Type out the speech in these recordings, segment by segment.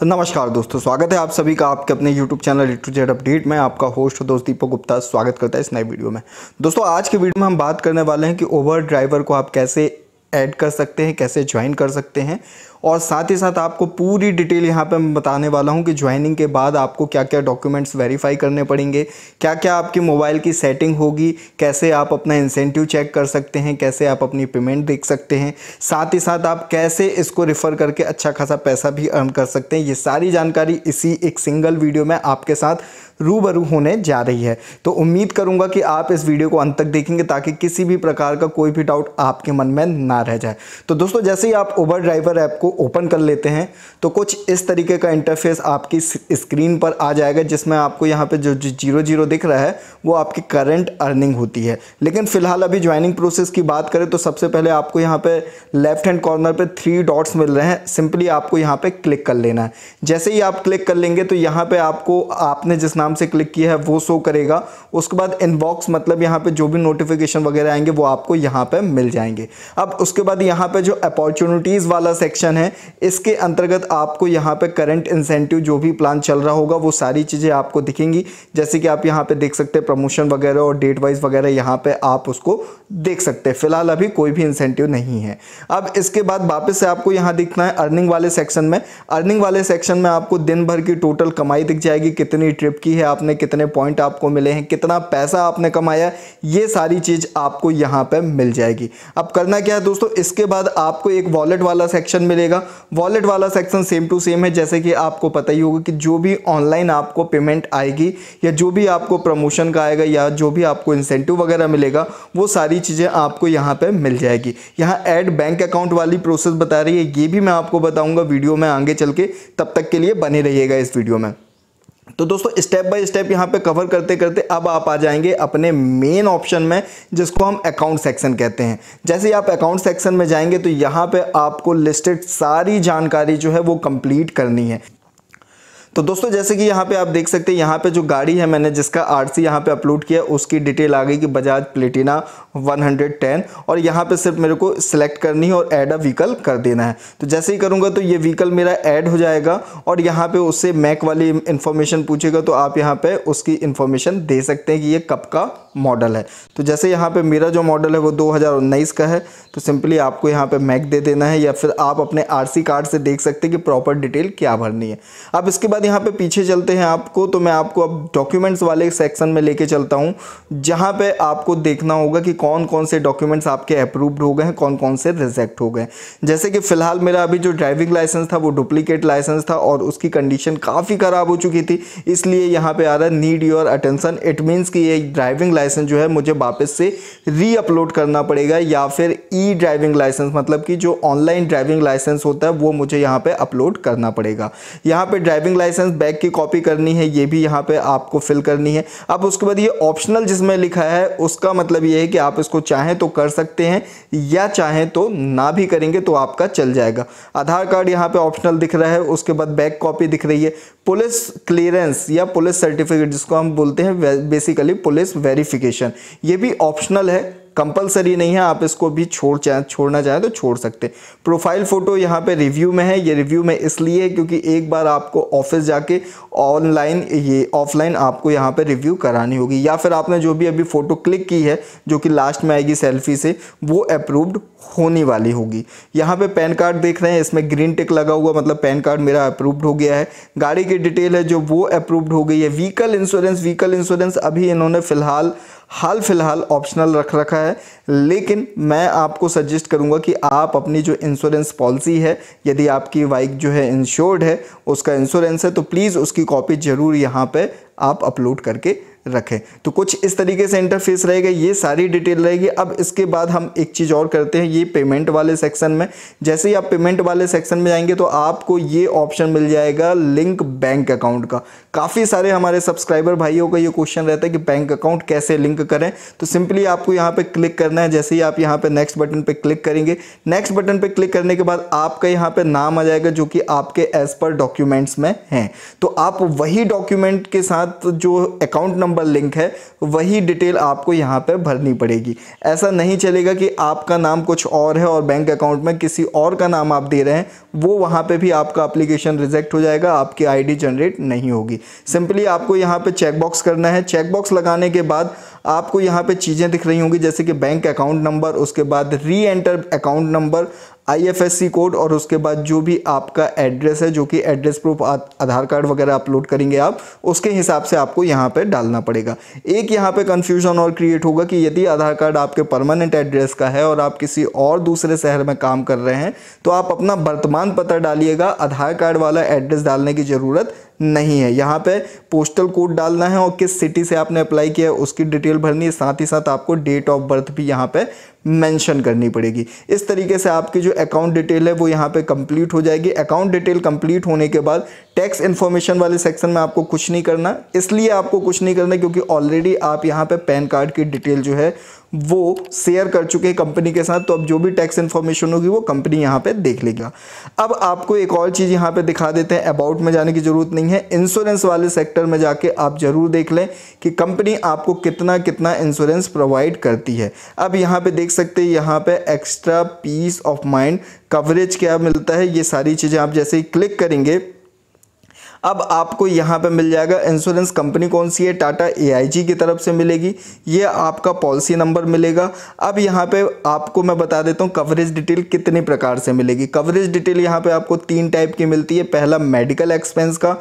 तो नमस्कार दोस्तों स्वागत है आप सभी का आपके अपने YouTube चैनल लिटू जेड अपडेट में आपका होस्ट दोस्त दीपक गुप्ता स्वागत करता है इस नए वीडियो में दोस्तों आज के वीडियो में हम बात करने वाले हैं कि ओवर ड्राइवर को आप कैसे ऐड कर सकते हैं कैसे ज्वाइन कर सकते हैं और साथ ही साथ आपको पूरी डिटेल यहाँ पे मैं बताने वाला हूँ कि ज्वाइनिंग के बाद आपको क्या क्या डॉक्यूमेंट्स वेरीफाई करने पड़ेंगे क्या क्या आपके मोबाइल की सेटिंग होगी कैसे आप अपना इंसेंटिव चेक कर सकते हैं कैसे आप अपनी पेमेंट देख सकते हैं साथ ही साथ आप कैसे इसको रिफ़र करके अच्छा खासा पैसा भी अर्न कर सकते हैं ये सारी जानकारी इसी एक सिंगल वीडियो में आपके साथ रूबरू होने जा रही है तो उम्मीद करूंगा कि आप इस वीडियो को अंत तक देखेंगे ताकि किसी भी प्रकार का कोई भी डाउट आपके मन में ना रह जाए तो दोस्तों जैसे ही आप ओबर ड्राइवर ऐप को ओपन कर लेते हैं तो कुछ इस तरीके का इंटरफेस आपकी स्क्रीन पर आ जाएगा जिसमें आपको यहाँ पर जो जीरो जीरो दिख रहा है वो आपकी करंट अर्निंग होती है लेकिन फिलहाल अभी ज्वाइनिंग प्रोसेस की बात करें तो सबसे पहले आपको यहाँ पर लेफ्ट हैंड कॉर्नर पर थ्री डॉट्स मिल रहे हैं सिंपली आपको यहाँ पर क्लिक कर लेना है जैसे ही आप क्लिक कर लेंगे तो यहाँ पर आपको आपने जिस नाम से क्लिक किया है वो शो करेगा उसके बाद इनबॉक्स मतलब यहाँ पे जो भी नोटिफिकेशन वगैरह आएंगे वो आपको यहाँ पे मिल जाएंगे अब उसके बाद यहाँ पे जो अपॉर्चुनिटीज़ वाला सेक्शन है इसके अंतर्गत आपको यहाँ पे करंट इंसेंटिव जो भी प्लान चल रहा होगा वो सारी चीज़ें आपको दिखेंगी जैसे कि आप यहाँ पर देख सकते हैं प्रमोशन वगैरह और डेट वाइज वगैरह यहाँ पर आप उसको देख सकते हैं फिलहाल अभी कोई भी इंसेंटिव नहीं है अब इसके बाद वापस से आपको यहाँ दिखना है अर्निंग वाले सेक्शन में अर्निंग वाले सेक्शन में आपको दिन भर की टोटल कमाई दिख जाएगी कितनी ट्रिप की है आपने कितने पॉइंट आपको मिले हैं कितना पैसा आपने कमाया ये सारी चीज़ आपको यहाँ पर मिल जाएगी अब करना क्या है दोस्तों इसके बाद आपको एक वॉलेट वाला सेक्शन मिलेगा वॉलेट वाला सेक्शन सेम टू सेम है जैसे कि आपको पता ही होगा कि जो भी ऑनलाइन आपको पेमेंट आएगी या जो भी आपको प्रमोशन का आएगा या जो भी आपको इंसेंटिव वगैरह मिलेगा वो सारी चीज़ें आपको यहाँ पर मिल जाएगी यहाँ एड बैंक अकाउंट वाली प्रोसेस बता रही है ये भी मैं आपको बताऊँगा वीडियो में आगे चल के तब तक के लिए बने रहिएगा इस वीडियो में तो दोस्तों स्टेप बाय स्टेप यहां पे कवर करते करते अब आप आ जाएंगे अपने मेन ऑप्शन में जिसको हम अकाउंट सेक्शन कहते हैं जैसे ही आप अकाउंट सेक्शन में जाएंगे तो यहां पे आपको लिस्टेड सारी जानकारी जो है वो कंप्लीट करनी है तो दोस्तों जैसे कि यहाँ पे आप देख सकते हैं यहाँ पे जो गाड़ी है मैंने जिसका आर सी यहाँ पर अपलोड किया उसकी डिटेल आ गई कि बजाज प्लेटिना 110 और यहाँ पे सिर्फ मेरे को सिलेक्ट करनी है और ऐड अ व्हीकल कर देना है तो जैसे ही करूँगा तो ये व्हीकल मेरा ऐड हो जाएगा और यहाँ पे उससे मैक वाली इन्फॉर्मेशन पूछेगा तो आप यहाँ पर उसकी इन्फॉर्मेशन दे सकते हैं कि ये कब का मॉडल है तो जैसे यहाँ पर मेरा जो मॉडल है वो दो का है तो सिंपली आपको यहाँ पे मैक दे देना है या फिर आप अपने आर कार्ड से देख सकते हैं कि प्रॉपर डिटेल क्या भरनी है अब इसके बाद यहाँ पे पीछे चलते हैं आपको तो मैं आपको अब डॉक्यूमेंट्स वाले सेक्शन में लेके चलता हूँ जहाँ पे आपको देखना होगा कि कौन कौन से डॉक्यूमेंट्स आपके अप्रूव्ड हो गए हैं कौन कौन से रिजेक्ट हो गए जैसे कि फ़िलहाल मेरा अभी जो ड्राइविंग लाइसेंस था वो डुप्लीकेट लाइसेंस था और उसकी कंडीशन काफ़ी ख़राब हो चुकी थी इसलिए यहाँ पर आ रहा है need your attention it means कि ये ड्राइविंग लाइसेंस जो है मुझे वापस से रीअपलोड करना पड़ेगा या फिर ई ड्राइविंग लाइसेंस मतलब कि जो ऑनलाइन ड्राइविंग लाइसेंस होता है वो मुझे यहाँ पर अपलोड करना पड़ेगा यहाँ पर ड्राइविंग लाइसेंस लाइसेंस बैग की कॉपी करनी है ये भी यहाँ पे आपको फिल करनी है अब उसके बाद ये ऑप्शनल जिसमें लिखा है उसका मतलब ये है कि आप इसको चाहें तो कर सकते हैं या चाहें तो ना भी करेंगे तो आपका चल जाएगा आधार कार्ड यहाँ पे ऑप्शनल दिख रहा है उसके बाद बैक कॉपी दिख रही है पुलिस क्लियरेंस या पुलिस सर्टिफिकेट जिसको हम बोलते हैं बेसिकली पुलिस वेरिफिकेशन ये भी ऑप्शनल है कंपलसरी नहीं है आप इसको भी छोड़ चाहें छोड़ना चाहें तो छोड़ सकते हैं प्रोफाइल फ़ोटो यहाँ पे रिव्यू में है ये रिव्यू में इसलिए है क्योंकि एक बार आपको ऑफिस जाके ऑनलाइन ये ऑफलाइन आपको यहाँ पे रिव्यू करानी होगी या फिर आपने जो भी अभी फ़ोटो क्लिक की है जो कि लास्ट में आएगी सेल्फी से वो अप्रूव्ड होने वाली होगी यहाँ पर पैन कार्ड देख रहे हैं इसमें ग्रीन टिक लगा हुआ मतलब पैन कार्ड मेरा अप्रूव्ड हो गया है गाड़ी की डिटेल है जो वो अप्रूव्ड हो गई है व्हीकल इंश्योरेंस व्हीकल इंश्योरेंस अभी इन्होंने फ़िलहाल हाल फिलहाल ऑप्शनल रख रखा है लेकिन मैं आपको सजेस्ट करूंगा कि आप अपनी जो इंश्योरेंस पॉलिसी है यदि आपकी बाइक जो है इंश्योर्ड है उसका इंश्योरेंस है तो प्लीज़ उसकी कॉपी ज़रूर यहाँ पर आप अपलोड करके रखें तो कुछ इस तरीके से इंटरफेस रहेगा ये सारी डिटेल रहेगी अब इसके बाद हम एक चीज़ और करते हैं ये पेमेंट वाले सेक्शन में जैसे ही आप पेमेंट वाले सेक्शन में जाएंगे तो आपको ये ऑप्शन मिल जाएगा लिंक बैंक अकाउंट का काफ़ी सारे हमारे सब्सक्राइबर भाइयों का ये क्वेश्चन रहता है कि बैंक अकाउंट कैसे लिंक करें तो सिंपली आपको यहाँ पे क्लिक करना है जैसे ही आप यहाँ पे नेक्स्ट बटन पर क्लिक करेंगे नेक्स्ट बटन पर क्लिक करने के बाद आपका यहाँ पे नाम आ जाएगा जो कि आपके एज पर डॉक्यूमेंट्स में हैं तो आप वही डॉक्यूमेंट के साथ जो अकाउंट नंबर नंबर लिंक है वही डिटेल आपको यहाँ पर भरनी पड़ेगी ऐसा नहीं चलेगा कि आपका नाम कुछ और है और बैंक अकाउंट में किसी और का नाम आप दे रहे हैं वो वहाँ पर भी आपका अप्लीकेशन रिजेक्ट हो जाएगा आपकी आई जनरेट नहीं होगी सिंपली आपको यहाँ पर चेकबॉक्स करना है चेकबॉक्स लगाने के बाद आपको यहाँ पे चीज़ें दिख रही होंगी जैसे कि बैंक अकाउंट नंबर उसके बाद reenter account number IFSC code और उसके बाद जो भी आपका एड्रेस है जो कि एड्रेस प्रूफ आधार कार्ड वगैरह अपलोड करेंगे आप उसके हिसाब से आपको यहाँ पर डालना पड़ेगा एक यहाँ पर कंफ्यूजन और क्रिएट होगा कि यदि आधार कार्ड आपके परमानेंट एड्रेस का है और आप किसी और दूसरे शहर में काम कर रहे हैं तो आप अपना वर्तमान पता डालिएगा आधार कार्ड वाला एड्रेस डालने की ज़रूरत नहीं है यहाँ पे पोस्टल कोड डालना है और किस सिटी से आपने अप्लाई किया है उसकी डिटेल भरनी है साथ ही साथ आपको डेट ऑफ बर्थ भी यहाँ पे मेंशन करनी पड़ेगी इस तरीके से आपकी जो अकाउंट डिटेल है वो यहाँ पे कंप्लीट हो जाएगी अकाउंट डिटेल कंप्लीट होने के बाद टैक्स इन्फॉर्मेशन वाले सेक्शन में आपको कुछ नहीं करना इसलिए आपको कुछ नहीं करना क्योंकि ऑलरेडी आप यहाँ पे पैन कार्ड की डिटेल जो है वो शेयर कर चुके हैं कंपनी के साथ तो अब जो भी टैक्स इन्फॉर्मेशन होगी वो कंपनी यहाँ पर देख लेगा अब आपको एक और चीज़ यहाँ पर दिखा देते हैं अबाउट में जाने की ज़रूरत नहीं है इंश्योरेंस वाले सेक्टर में जाके आप ज़रूर देख लें कि कंपनी आपको कितना कितना इंश्योरेंस प्रोवाइड करती है अब यहाँ पे देख सकते हैं यहाँ पे extra peace of mind coverage क्या मिलता है ये सारी चीज़ें आप जैसे ही क्लिक करेंगे अब आपको यहाँ पे मिल जाएगा इंश्योरेंस कंपनी कौन सी है टाटा एआईजी की तरफ से मिलेगी ये आपका पॉलिसी नंबर मिलेगा अब यहाँ पे आपको मैं बता देता हूँ कवरेज डिटेल कितने प्रकार से मिलेगी कवरेज डिटेल यहाँ पे आपको तीन टाइप की मिलती है पहला मेडिकल एक्सपेंस का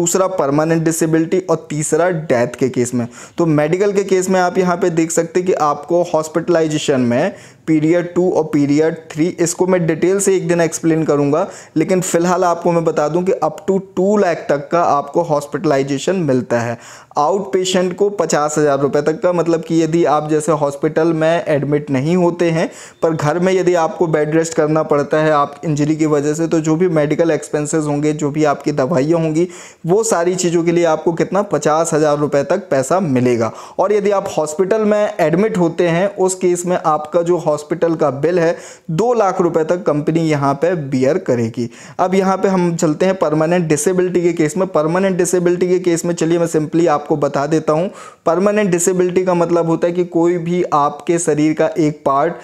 दूसरा परमानेंट डिसेबिलिटी और तीसरा डेथ के केस में तो मेडिकल के केस में आप यहाँ पर देख सकते कि आपको हॉस्पिटलाइजेशन में पीरियड टू और पीरियड थ्री इसको मैं डिटेल से एक दिन एक्सप्लेन करूँगा लेकिन फ़िलहाल आपको मैं बता दूँ कि अप टू टू लैख तक का आपको हॉस्पिटलाइजेशन मिलता है आउट पेशेंट को पचास हज़ार रुपये तक का मतलब कि यदि आप जैसे हॉस्पिटल में एडमिट नहीं होते हैं पर घर में यदि आपको बेड रेस्ट करना पड़ता है आप इंजरी की वजह से तो जो भी मेडिकल एक्सपेंसेस होंगे जो भी आपकी दवाइयाँ होंगी वो सारी चीज़ों के लिए आपको कितना पचास हज़ार रुपये तक पैसा मिलेगा और यदि आप हॉस्पिटल में एडमिट होते हैं उस केस में आपका जो हॉस्पिटल का बिल है दो लाख रुपये तक कंपनी यहाँ पर बियर करेगी अब यहाँ पर हम चलते हैं परमानेंट डिसेबिलिटी के केस में परमानेंट डिसेबिलिटी के केस में चलिए मैं सिंपली आप आपको बता देता हूँ परमानेंट डिसेबिलिटी का मतलब होता है कि कोई भी आपके शरीर का एक पार्ट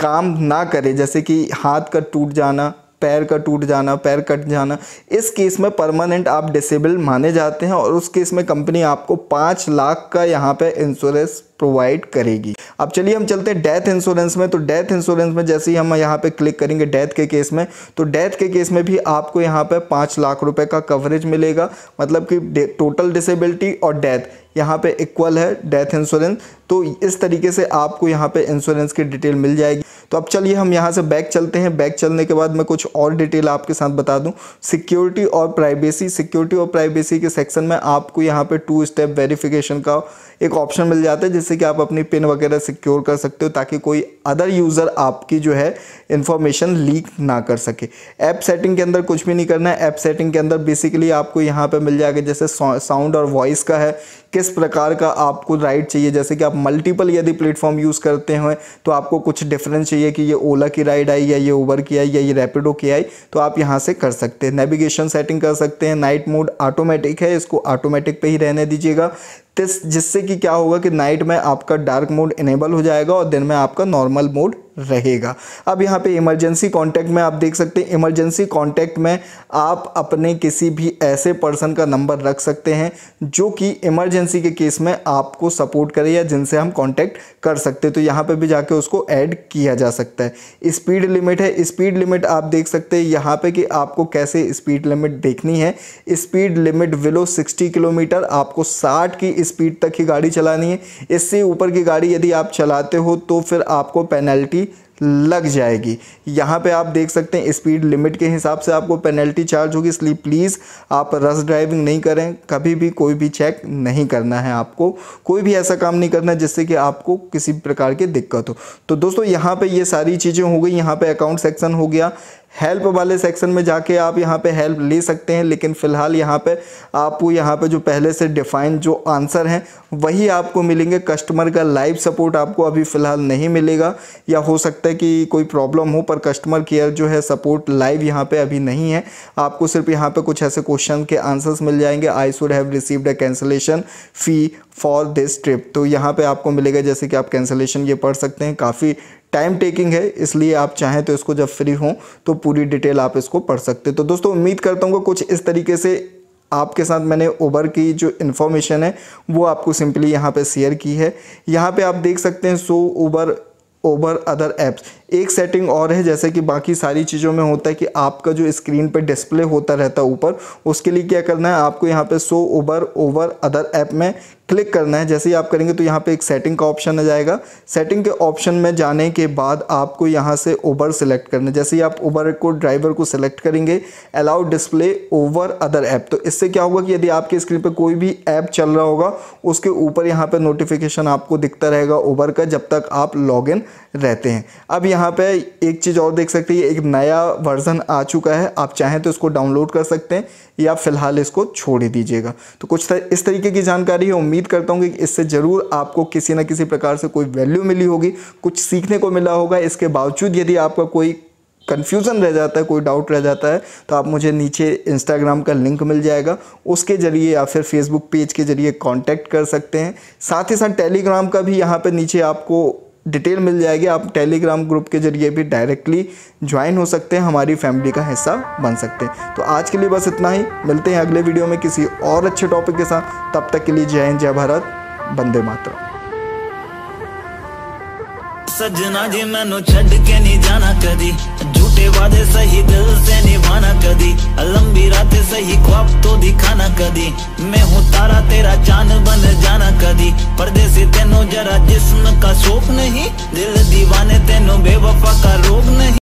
काम ना करे जैसे कि हाथ का टूट जाना पैर का टूट जाना पैर कट जाना इस केस में परमानेंट आप डिसेबल माने जाते हैं और उस केस में कंपनी आपको पाँच लाख का यहाँ पे इंश्योरेंस प्रोवाइड करेगी अब चलिए हम चलते हैं डेथ इंश्योरेंस में तो डेथ इंश्योरेंस में जैसे ही हम यहाँ पे क्लिक करेंगे डेथ के केस में तो डेथ के केस में भी आपको यहाँ पे पाँच लाख रुपए का कवरेज मिलेगा मतलब कि टोटल डिसेबिलिटी और डेथ यहाँ पे इक्वल है डेथ इंश्योरेंस तो इस तरीके से आपको यहाँ पे इंश्योरेंस की डिटेल मिल जाएगी तो अब चलिए हम यहाँ से बैक चलते हैं बैक चलने के बाद मैं कुछ और डिटेल आपके साथ बता दूँ सिक्योरिटी और प्राइवेसी सिक्योरिटी और प्राइवेसी के सेक्शन में आपको यहाँ पे टू स्टेप वेरिफिकेशन का एक ऑप्शन मिल जाता है जिस जिससे कि आप अपनी पिन वगैरह सिक्योर कर सकते हो ताकि कोई अदर यूज़र आपकी जो है इन्फॉर्मेशन लीक ना कर सके ऐप सेटिंग के अंदर कुछ भी नहीं करना है ऐप सेटिंग के अंदर बेसिकली आपको यहाँ पर मिल जाएगा जैसे साउंड और वॉइस का है किस प्रकार का आपको राइड चाहिए जैसे कि आप मल्टीपल यदि प्लेटफॉर्म यूज़ करते हैं तो आपको कुछ डिफरेंस चाहिए कि ये ओला की राइड आई या ये ऊबर की आई या ये रेपिडो की आई तो आप यहाँ से कर सकते हैं नेविगेशन सेटिंग कर सकते हैं नाइट मोड ऑटोमेटिक है इसको ऑटोमेटिक पे ही रहने दीजिएगा जिससे कि क्या होगा कि नाइट में आपका डार्क मोड इनेबल हो जाएगा और दिन में आपका नॉर्मल मोड रहेगा अब यहाँ पे इमरजेंसी कांटेक्ट में आप देख सकते हैं इमरजेंसी कांटेक्ट में आप अपने किसी भी ऐसे पर्सन का नंबर रख सकते हैं जो कि इमरजेंसी के केस में आपको सपोर्ट करे या जिनसे हम कांटेक्ट कर सकते हैं तो यहाँ पे भी जाके उसको ऐड किया जा सकता है स्पीड लिमिट है स्पीड लिमिट आप देख सकते हैं यहाँ पर कि आपको कैसे स्पीड लिमिट देखनी है speed limit below sixty kilometre आपको साठ की की स्पीड तक ही गाड़ी चलानी है इससे ऊपर की गाड़ी यदि आप चलाते हो तो फिर आपको पेनल्टी लग जाएगी यहाँ पे आप देख सकते हैं स्पीड लिमिट के हिसाब से आपको पेनल्टी चार्ज होगी इसलिए प्लीज़ आप रस ड्राइविंग नहीं करें कभी भी कोई भी चेक नहीं करना है आपको कोई भी ऐसा काम नहीं करना जिससे कि आपको किसी प्रकार की दिक्कत हो तो दोस्तों यहाँ पे ये सारी चीज़ें हो गई यहाँ पे अकाउंट सेक्शन हो गया हेल्प वाले सेक्शन में जाके आप यहाँ पे हेल्प ले सकते हैं लेकिन फ़िलहाल यहाँ पे आपको यहाँ पे जो पहले से डिफाइन जो आंसर हैं वही आपको मिलेंगे कस्टमर का लाइव सपोर्ट आपको अभी फ़िलहाल नहीं मिलेगा या हो सकता सकता है कि कोई प्रॉब्लम हो पर कस्टमर केयर जो है सपोर्ट लाइव यहाँ पे अभी नहीं है आपको सिर्फ यहाँ पे कुछ ऐसे क्वेश्चन के आंसर्स मिल जाएंगे I should have received a cancellation fee for this trip तो यहाँ पे आपको मिलेगा जैसे कि आप कैंसिलेशन ये पढ़ सकते हैं काफ़ी टाइम टेकिंग है इसलिए आप चाहें तो इसको जब फ्री हों तो पूरी डिटेल आप इसको पढ़ सकते हैं तो दोस्तों उम्मीद करता हूँ कुछ इस तरीके से आपके साथ मैंने ओबर की जो इन्फॉर्मेशन है वो आपको सिंपली यहाँ पे शेयर की है यहाँ पे आप देख सकते हैं so over over other apps एक सेटिंग और है जैसे कि बाकी सारी चीज़ों में होता है कि आपका जो स्क्रीन पर डिस्प्ले होता रहता है ऊपर उसके लिए क्या करना है आपको यहाँ पे so over over other app में क्लिक करना है जैसे ही आप करेंगे तो यहाँ पे एक सेटिंग का ऑप्शन आ जाएगा सेटिंग के ऑप्शन में जाने के बाद आपको यहाँ से ओबर सेलेक्ट करना है जैसे ही आप ओबर को ड्राइवर को सेलेक्ट करेंगे allow display over other app तो इससे क्या होगा कि यदि आपके स्क्रीन पर कोई भी ऐप चल रहा होगा उसके ऊपर यहाँ पर नोटिफिकेशन आपको दिखता रहेगा ओबर का जब तक आप लॉग रहते हैं अब यहाँ यहाँ पे एक चीज़ और देख सकते हैं एक नया वर्ज़न आ चुका है आप चाहें तो इसको डाउनलोड कर सकते हैं या फिलहाल इसको छोड़ ही दीजिएगा तो कुछ तर, इस तरीके की जानकारी है उम्मीद करता हूँ कि इससे ज़रूर आपको किसी न किसी प्रकार से कोई वैल्यू मिली होगी कुछ सीखने को मिला होगा इसके बावजूद यदि आपका कोई कन्फ्यूज़न रह जाता है कोई डाउट रह जाता है तो आप मुझे नीचे इंस्टाग्राम का लिंक मिल जाएगा उसके ज़रिए या फिर फेसबुक पेज के ज़रिए कांटेक्ट कर सकते हैं साथ ही साथ टेलीग्राम का भी यहाँ पर नीचे आपको डिटेल मिल जाएगी आप टेलीग्राम ग्रुप के जरिए भी डायरेक्टली ज्वाइन हो सकते हैं हमारी फैमिली का हिस्सा बन सकते हैं तो आज के लिए बस इतना ही मिलते हैं अगले वीडियो में किसी और अच्छे टॉपिक के साथ तब तक के लिए जय हिंद जय भारत बंदे मातरम सजना जी मैनू ਛੱਡ ਕੇ ਨਹੀਂ ਜਾਣਾ वादे सही दिल से निभाना कदी लंबी रातें सही ख्वाब तो दिखाना कदी मैं हूँ तारा तेरा चांद बन जाना कदी परदेसी तेनो जरा जिस्म का शोक नहीं दिल दीवाने तेनो बेवफा का रोग नहीं